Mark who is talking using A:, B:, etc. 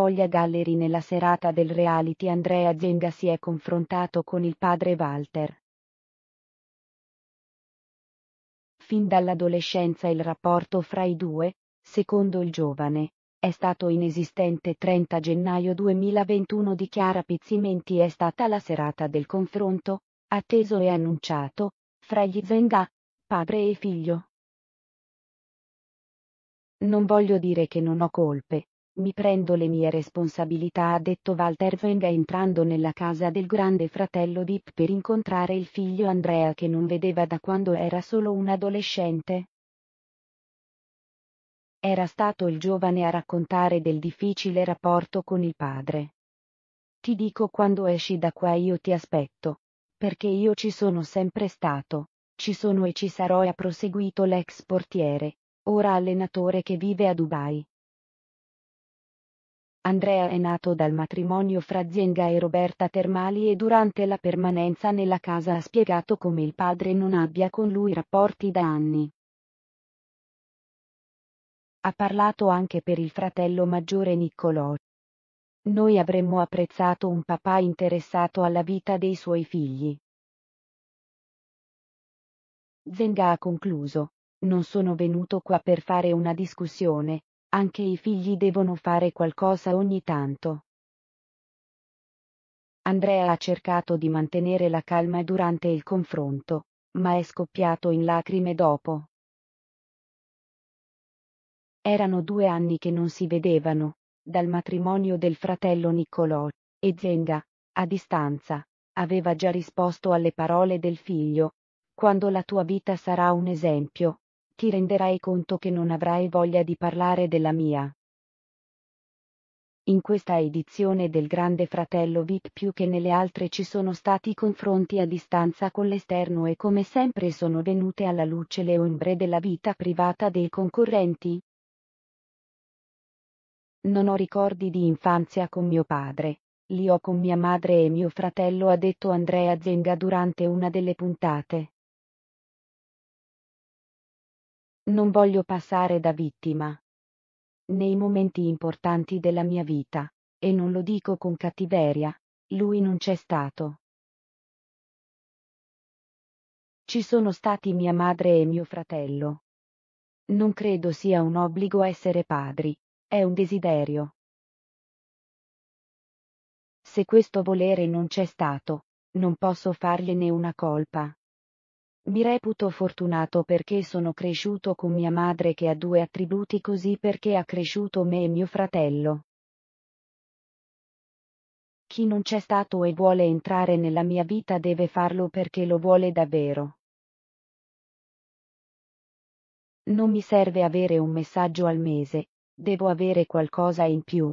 A: Foglia Gallery nella serata del reality Andrea Zenga si è confrontato con il padre Walter. Fin dall'adolescenza il rapporto fra i due, secondo il giovane, è stato inesistente 30 gennaio 2021 di Chiara Pizzimenti è stata la serata del confronto, atteso e annunciato, fra gli Zenga, padre e figlio. Non voglio dire che non ho colpe, mi prendo le mie responsabilità ha detto Walter Wenga entrando nella casa del grande fratello Deep per incontrare il figlio Andrea che non vedeva da quando era solo un adolescente. Era stato il giovane a raccontare del difficile rapporto con il padre. Ti dico quando esci da qua io ti aspetto. Perché io ci sono sempre stato. Ci sono e ci sarò e ha proseguito l'ex portiere, ora allenatore che vive a Dubai. Andrea è nato dal matrimonio fra Zenga e Roberta Termali e durante la permanenza nella casa ha spiegato come il padre non abbia con lui rapporti da anni. Ha parlato anche per il fratello maggiore Niccolò. Noi avremmo apprezzato un papà interessato alla vita dei suoi figli. Zenga ha concluso, non sono venuto qua per fare una discussione, anche i figli devono fare qualcosa ogni tanto. Andrea ha cercato di mantenere la calma durante il confronto, ma è scoppiato in lacrime dopo. Erano due anni che non si vedevano, dal matrimonio del fratello Niccolò, e Zenga, a distanza, aveva già risposto alle parole del figlio, quando la tua vita sarà un esempio, ti renderai conto che non avrai voglia di parlare della mia. In questa edizione del Grande Fratello VIP più che nelle altre ci sono stati confronti a distanza con l'esterno e come sempre sono venute alla luce le ombre della vita privata dei concorrenti. Non ho ricordi di infanzia con mio padre, li ho con mia madre e mio fratello ha detto Andrea Zenga durante una delle puntate. Non voglio passare da vittima. Nei momenti importanti della mia vita, e non lo dico con cattiveria, lui non c'è stato. Ci sono stati mia madre e mio fratello. Non credo sia un obbligo essere padri, è un desiderio. Se questo volere non c'è stato, non posso fargliene una colpa. Mi reputo fortunato perché sono cresciuto con mia madre che ha due attributi così perché ha cresciuto me e mio fratello. Chi non c'è stato e vuole entrare nella mia vita deve farlo perché lo vuole davvero. Non mi serve avere un messaggio al mese, devo avere qualcosa in più,